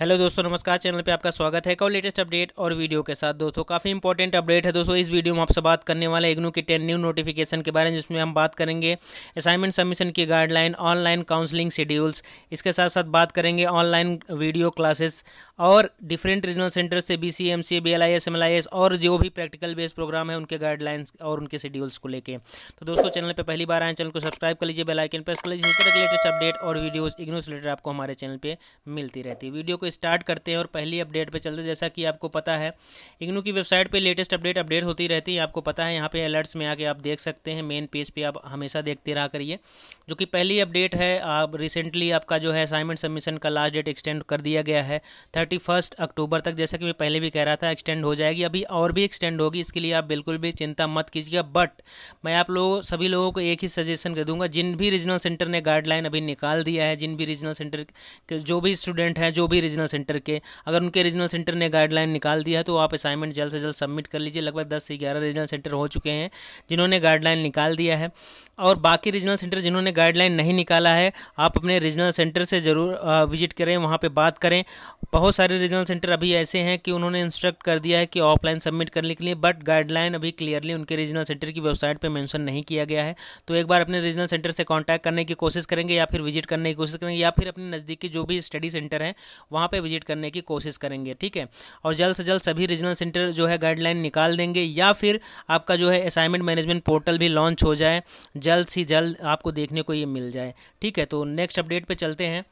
hello दोस्तों नमस्कार channel पे आपका स्वागत है और लेटेस्ट अपडेट और वीडियो के साथ दोस्तों काफ़ी इंपॉर्टेंट अपडेट है दोस्तों इस वीडियो में आपसे बात करने वाले इग्नू के टेन न्यू नोटिफिकेशन के बारे में जिसमें हम बात करेंगे असाइनमेंट सबमिशन की गाइडलाइन ऑनलाइन काउंसलिंग शेड्यूल्स इसके साथ साथ बात करेंगे ऑनलाइन वीडियो क्लासेस और डिफरेंट रीजनल सेंटर से B C M C B L I S M L I S और जो भी प्रैक्टिकल बेस्ड प्रोग्राम है उनके गाइडलाइंस और उनके शेड्यूल्स को लेकर तो दोस्तों चैनल पर पहली बार आए चैनल को सब्सक्राइब कर लीजिए बेलाइकन प्रेस कर लीजिए लेटेस्ट अपडेट और वीडियोज़ इग्नू से रिलेटेड आपको हमारे चैनल पर मिलती रहती है वीडियो को स्टार्ट करते हैं और पहली अपडेट पे चलते हैं जैसा कि आपको पता है इग्नू की वेबसाइट पे लेटेस्ट अपडेट अपडेट होती रहती है आपको पता है यहाँ पे अलर्ट्स में आके आप देख सकते हैं मेन पेज पे आप हमेशा देखते रहा करिए जो कि पहली अपडेट है आप रिसेंटली आपका जो है असाइनमेंट सबमिशन का लास्ट डेट एक्सटेंड कर दिया गया है थर्टी अक्टूबर तक जैसा कि मैं पहले भी कह रहा था एक्सटेंड हो जाएगी अभी और भी एक्सटेंड होगी इसके लिए आप बिल्कुल भी चिंता मत कीजिएगा बट मैं आप लोगों सभी लोगों को एक ही सजेशन कर दूंगा जिन भी रीजनल सेंटर ने गाइडलाइन अभी निकाल दिया है जिन भी रीजनल सेंटर के जो भी स्टूडेंट हैं जो भी रीजनल सेंटर के अगर उनके रीजनल सेंटर ने गाइडलाइन निकाल दिया है तो आप असाइनमेंट जल्द से जल्द सबमिट कर लीजिए लगभग दस से ग्यारह रीजनल सेंटर हो चुके हैं जिन्होंने गाइडलाइन निकाल दिया है और बाकी रीजनल सेंटर जिन्होंने गाइडलाइन नहीं निकाला है आप अपने रीजनल सेंटर से ज़रूर विजिट करें वहाँ पर बात करें बहुत सारे रीजनल सेंटर अभी ऐसे हैं कि उन्होंने इंस्ट्रक्ट कर दिया है कि ऑफलाइन सबमिट करने के लिए बट गाइडलाइन अभी क्लियरली उनके रीजनल सेंटर की वेबसाइट पर मेंशन नहीं किया गया है तो एक बार अपने रीजनल सेंटर से कॉन्टैक्ट करने की कोशिश करेंगे या फिर विजिट करने की कोशिश करेंगे या फिर अपने नज़दीकी जो भी स्टडी सेंटर हैं वहाँ वहाँ पर विजिट करने की कोशिश करेंगे ठीक है और जल्द से जल्द सभी रीजनल सेंटर जो है गाइडलाइन निकाल देंगे या फिर आपका जो है असाइनमेंट मैनेजमेंट पोर्टल भी लॉन्च हो जाए जल्द से जल्द आपको देखने को ये मिल जाए ठीक है तो नेक्स्ट अपडेट पर चलते हैं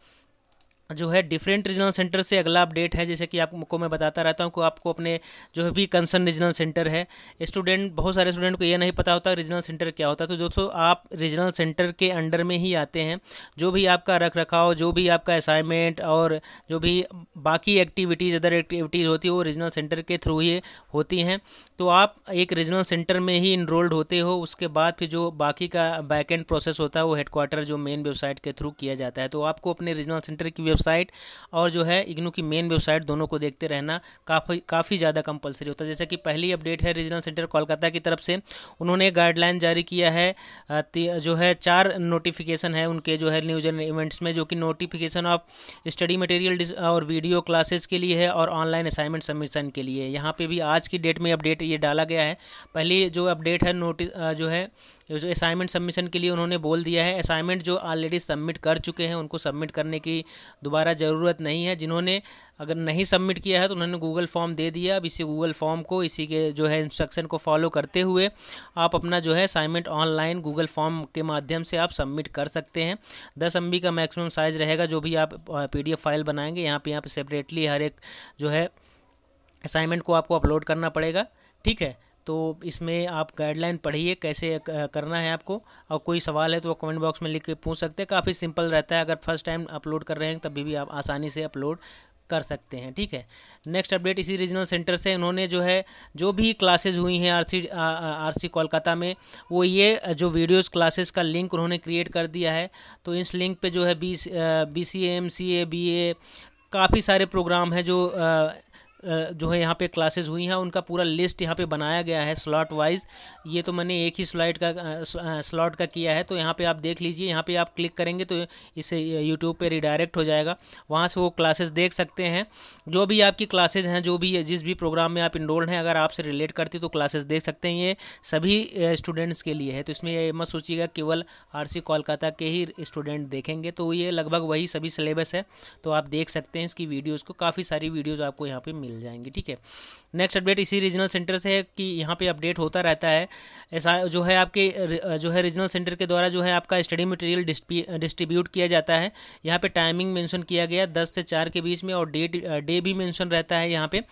जो है डिफरेंट रीजनल सेंटर से अगला अपडेट है जैसे कि आपको मैं बताता रहता हूँ कि आपको अपने जो है भी कंसर्न रीजनल सेंटर है स्टूडेंट बहुत सारे स्टूडेंट को ये नहीं पता होता रीजनल सेंटर क्या होता है तो दोस्तों आप रीजनल सेंटर के अंडर में ही आते हैं जो भी आपका रख रखाव जो भी आपका असाइनमेंट और जो भी बाकी एक्टिविटीज़ अदर एक्टिविटीज़ होती है वो रीजनल सेंटर के थ्रू ही होती हैं तो आप एक रीजनल सेंटर में ही इनरोल्ड होते हो उसके बाद फिर जो बाकी का बैकेंड प्रोसेस होता है वो हेडक्वार्टर जो मेन वेबसाइट के थ्रू किया जाता है तो आपको अपने रीजनल सेंटर की वेबसाइट वेबसाइट और जो है इग्नू की मेन वेबसाइट दोनों को देखते रहना काफ़ी काफ़ी ज़्यादा कंपलसरी होता है जैसे कि पहली अपडेट है रीजनल सेंटर कोलकाता की तरफ से उन्होंने गाइडलाइन जारी किया है जो है चार नोटिफिकेशन है उनके जो है न्यूज एंड इवेंट्स में जो कि नोटिफिकेशन ऑफ स्टडी मटेरियल और वीडियो क्लासेस के लिए है और ऑनलाइन असाइनमेंट सबमिशन के लिए यहाँ पर भी आज की डेट में अपडेट ये डाला गया है पहली जो अपडेट है नोटिस जो है जो जो असाइनमेंट सबमिशन के लिए उन्होंने बोल दिया है असाइनमेंट जो ऑलरेडी सबमिट कर चुके हैं उनको सबमिट करने की दोबारा ज़रूरत नहीं है जिन्होंने अगर नहीं सबमिट किया है तो उन्होंने गूगल फॉर्म दे दिया अब इसी गूगल फॉर्म को इसी के जो है इंस्ट्रक्शन को फॉलो करते हुए आप अपना जो है असाइनमेंट ऑनलाइन गूगल फॉर्म के माध्यम से आप सबमिट कर सकते हैं दस एम का मैक्सिमम साइज़ रहेगा जो भी आप पी फाइल बनाएंगे यहाँ पर यहाँ पर सेपरेटली हर एक जो है असाइनमेंट को आपको अपलोड करना पड़ेगा ठीक है तो इसमें आप गाइडलाइन पढ़िए कैसे करना है आपको और कोई सवाल है तो वो कमेंट बॉक्स में लिख के पूछ सकते हैं काफ़ी सिंपल रहता है अगर फर्स्ट टाइम अपलोड कर रहे हैं तभी भी आप आसानी से अपलोड कर सकते हैं ठीक है नेक्स्ट अपडेट इसी रीजनल सेंटर से इन्होंने जो है जो भी क्लासेज हुई हैं आरसी आरसी कोलकाता में वो ये जो वीडियोस क्लासेस का लिंक उन्होंने क्रिएट कर दिया है तो इस लिंक पे जो है B B C M C A B A काफ़ी सारे प्रोग्राम हैं जो आ, जो है यहाँ पे क्लासेस हुई हैं उनका पूरा लिस्ट यहाँ पे बनाया गया है स्लॉट वाइज ये तो मैंने एक ही स्लाइड का स्लॉट का किया है तो यहाँ पे आप देख लीजिए यहाँ पे आप क्लिक करेंगे तो इसे यूट्यूब पे रिडायरेक्ट हो जाएगा वहाँ से वो क्लासेस देख सकते हैं जो भी आपकी क्लासेज हैं जो भी जिस भी प्रोग्राम में आप इनरोल्ड हैं अगर आपसे रिलेट करती तो क्लासेज देख सकते हैं ये सभी स्टूडेंट्स के लिए है तो इसमें मत सोचिएगा केवल आर कोलकाता के ही स्टूडेंट देखेंगे तो ये लगभग वही सभी सिलेबस है तो आप देख सकते हैं इसकी वीडियोज़ को काफ़ी सारी वीडियोज़ आपको यहाँ पर मिल मिल जाएंगे ठीक है नेक्स्ट अपडेट इसी रीजनल सेंटर से है कि यहाँ पे अपडेट होता रहता है ऐसा जो है आपके जो है रीजनल सेंटर के द्वारा जो है आपका स्टडी मटेरियल डिस्ट्रीब्यूट किया जाता है यहाँ पे टाइमिंग मेंशन किया गया दस से चार के बीच में और डे डे भी मेंशन रहता है यहाँ पे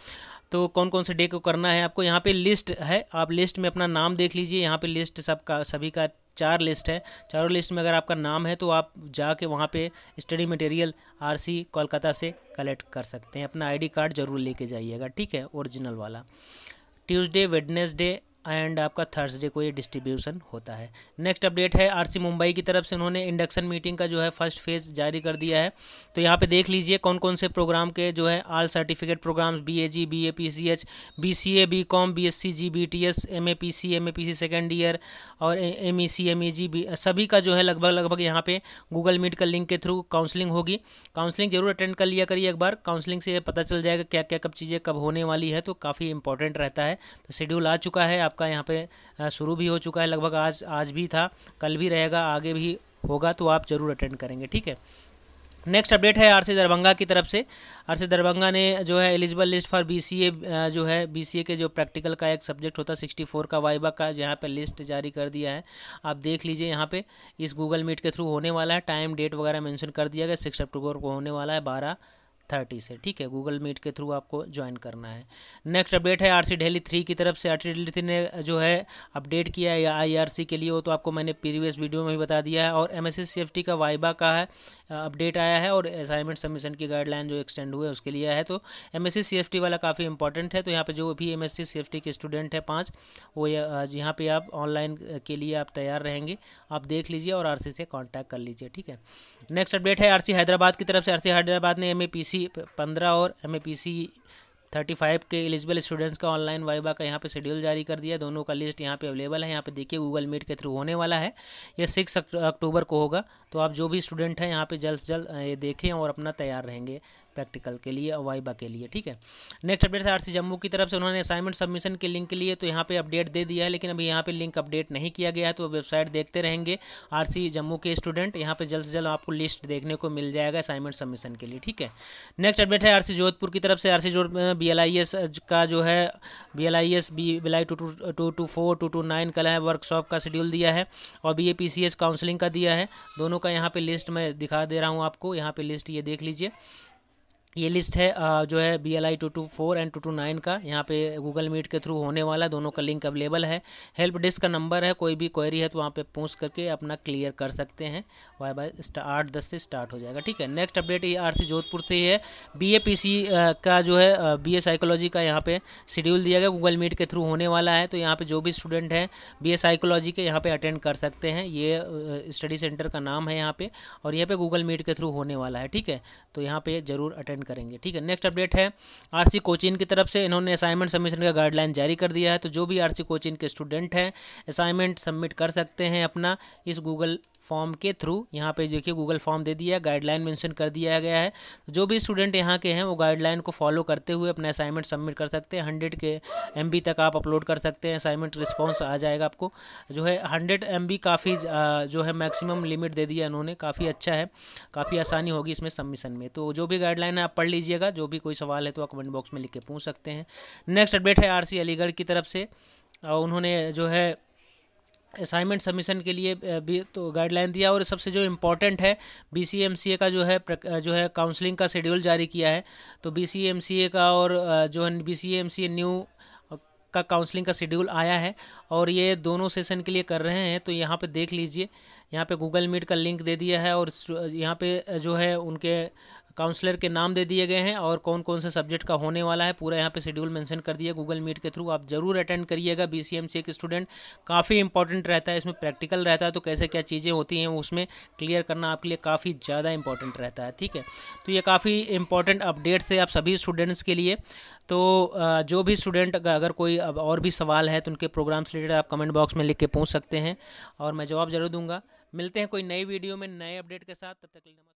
तो कौन कौन से डे को करना है आपको यहाँ पे लिस्ट है आप लिस्ट में अपना नाम देख लीजिए यहाँ पे लिस्ट सबका सभी का चार लिस्ट है चारों लिस्ट में अगर आपका नाम है तो आप जाके वहाँ पे स्टडी मटेरियल आरसी कोलकाता से कलेक्ट कर सकते हैं अपना आईडी कार्ड जरूर लेके जाइएगा ठीक है ओरिजिनल वाला ट्यूसडे वेडनेसडे एंड आपका थर्सडे को ये डिस्ट्रीब्यूशन होता है नेक्स्ट अपडेट है आरसी मुंबई की तरफ से उन्होंने इंडक्शन मीटिंग का जो है फर्स्ट फेज जारी कर दिया है तो यहाँ पे देख लीजिए कौन कौन से प्रोग्राम के जो है all certificate programmes B A G B A P C H B C A B com B S C G B T S M A P C M A P C second year और M E C M E G B सभी का जो है लगभग लगभग यहाँ पे Google Meet का लिंक के थ्रू काउंसलिंग होगी काउंसलिंग जरूर अटेंड कर लिया करिए एक बार काउंसलिंग से पता चल जाएगा क्या क्या कब चीज़ें कब होने वाली है तो काफ़ी इंपॉर्टेंट रहता है तो शेड्यूल आ चुका है आपका यहाँ पे शुरू भी हो चुका है लगभग आज आज भी था कल भी रहेगा आगे भी होगा तो आप जरूर अटेंड करेंगे ठीक है नेक्स्ट अपडेट है आरसी दरभंगा की तरफ से आरसी दरभंगा ने जो है एलिजिबल लिस्ट फॉर बीसीए जो है बीसीए के जो प्रैक्टिकल का एक सब्जेक्ट होता है सिक्सटी फोर का वाइबा का यहाँ पे लिस्ट जारी कर दिया है आप देख लीजिए यहाँ पे इस गूगल मीट के थ्रू होने वाला है टाइम डेट वगैरह मेंशन कर दिया गया सिक्स अक्टूबर को होने वाला है बारह थर्टी से ठीक है गूगल मीट के थ्रू आपको ज्वाइन करना है नेक्स्ट अपडेट है आर सी डेली थ्री की तरफ से आर सी डेली थ्री ने जो है अपडेट किया है आई आर सी के लिए वो तो आपको मैंने प्रीवियस वीडियो में ही बता दिया है और एम एस सी का वाइबा का है अपडेट आया है और असाइनमेंट सबमिशन की गाइडलाइन जो एक्सटेंड हुए उसके लिए है तो एम एस सी वाला काफ़ी इंपॉर्टेंट है तो यहाँ पर जो भी एम एस सी के स्टूडेंट है पाँच वो यहाँ पर आप ऑनलाइन के लिए आप तैयार रहेंगे आप देख लीजिए और आर सी से कॉन्टैक्ट कर लीजिए ठीक है नेक्स्ट अपडेट है आर सी हैदराबाद की तरफ से आर सी हैदराबाद ने M A P C C पंद्रह और M A P C thirty five के एलिजिबल स्टूडेंट्स का ऑनलाइन वाइबा का यहाँ पे शेड्यूल जारी कर दिया दोनों का लिस्ट यहाँ पे अवेलेबल है यहाँ पे देखिए गूगल मीट के थ्रू होने वाला है ये सिक्स अक्टूबर को होगा तो आप जो भी स्टूडेंट हैं यहाँ पे जल्द से जल्द ये देखें और अपना तैयार रहेंगे प्रैक्टिकल के लिए और वाइबा के लिए ठीक है नेक्स्ट अपडेट था आर जम्मू की तरफ से उन्होंने असाइनमेंट सबमिशन के लिंक के लिए तो यहाँ पर अपडेट दे दिया है लेकिन अभी यहाँ पर लिंक अपडेट नहीं किया गया है तो वेबसाइट देखते रहेंगे आर जम्मू के स्टूडेंट यहाँ पर जल्द से जल्द आपको लिस्ट देखने को मिल जाएगा असाइनमेंट सबमिशन के लिए ठीक है नेक्स्ट अपडेट है आर जोधपुर की तरफ से आर सी जोधपुर बी का जो है B L I S B L I two two two two four two two nine का है वर्कशॉप का शेड्यूल दिया है और B A P C S counselling का दिया है दोनों का यहाँ पर लिस्ट मैं दिखा दे रहा हूँ आपको यहाँ पर लिस्ट ये देख लीजिए ये लिस्ट है जो है B L I two two four and two two nine का यहाँ पे गूगल मीट के थ्रू होने वाला दोनों का लिंक अवेलेबल है हेल्प डेस्क का नंबर है कोई भी क्वेरी है तो वहाँ पे पूछ करके अपना क्लियर कर सकते हैं वाई बाई आठ दस से स्टार्ट हो जाएगा ठीक है नेक्स्ट अपडेट ये आर जोधपुर से ही है बी ए पी सी का जो है बी ए साइकोलॉजी का यहाँ पर शेड्यूल दिया गया गूगल मीट के थ्रू होने वाला है तो यहाँ पर जो भी स्टूडेंट हैं बी ए साइकोलॉजी के यहाँ पर अटेंड कर सकते हैं ये स्टडी सेंटर का नाम है यहाँ पर और यहाँ पर गूगल मीट के थ्रू होने वाला है ठीक है तो यहाँ पर ज़रूर अटेंड अटेंड करेंगे ठीक है नेक्स्ट अपडेट है आरसी कोचिन की तरफ से इन्होंने असाइनमेंट सबमिशन का गाइडलाइन जारी कर दिया है तो जो भी आरसी कोचिन के स्टूडेंट हैं असाइनमेंट सबमिट कर सकते हैं अपना इस गूगल फॉर्म के थ्रू यहाँ पे देखिए गूगल फॉर्म दे दिया है गाइडलाइन मेंशन कर दिया गया है जो भी स्टूडेंट यहाँ के हैं वो गाइडलाइन को फॉलो करते हुए अपना असाइनमेंट सबमिट कर सकते हैं हंड्रेड के एम तक आप अपलोड कर सकते हैं असाइनमेंट रिस्पॉन्स आ जाएगा आपको जो है हंड्रेड एम काफ़ी जो है मैक्सिमम लिमिट दे दिया इन्होंने काफ़ी अच्छा है काफ़ी आसानी होगी इसमें सबमिशन में तो जो भी गाइडलाइन है आप पढ़ लीजिएगा जो भी कोई सवाल है तो आप कमेंट बॉक्स में लिख के पूछ सकते हैं नेक्स्ट अपडेट है आर अलीगढ़ की तरफ से उन्होंने जो है असाइनमेंट सबमिशन के लिए भी तो गाइडलाइन दिया और सबसे जो इम्पोर्टेंट है बी सी एम सी ए का जो है जो है काउंसलिंग का शेड्यूल जारी किया है तो बी सी एम सी ए का और जो है B C M C A new का काउंसलिंग का शेड्यूल आया है और ये दोनों सेशन के लिए कर रहे हैं तो यहाँ पे देख लीजिए यहाँ पे गूगल मीट का लिंक दे दिया है और यहाँ पे जो है उनके काउंसलर के नाम दे दिए गए हैं और कौन कौन से सब्जेक्ट का होने वाला है पूरा यहाँ पे शेड्यूल मेंशन कर दिया गूगल मीट के थ्रू आप जरूर अटेंड करिएगा बी सी एक स्टूडेंट काफ़ी इंपॉर्टेंट रहता है इसमें प्रैक्टिकल रहता है तो कैसे क्या चीज़ें होती हैं उसमें क्लियर करना आपके लिए काफ़ी ज़्यादा इंपॉर्टेंट रहता है ठीक है तो ये काफ़ी इंपॉर्टेंट अपडेट्स है आप सभी स्टूडेंट्स के लिए तो जो भी स्टूडेंट अगर कोई और भी सवाल है तो उनके प्रोग्राम से रिलेटेड आप कमेंट बॉक्स में लिख के पूछ सकते हैं और मैं जवाब जरूर दूंगा मिलते हैं कोई नई वीडियो में नए अपडेट के साथ तब तक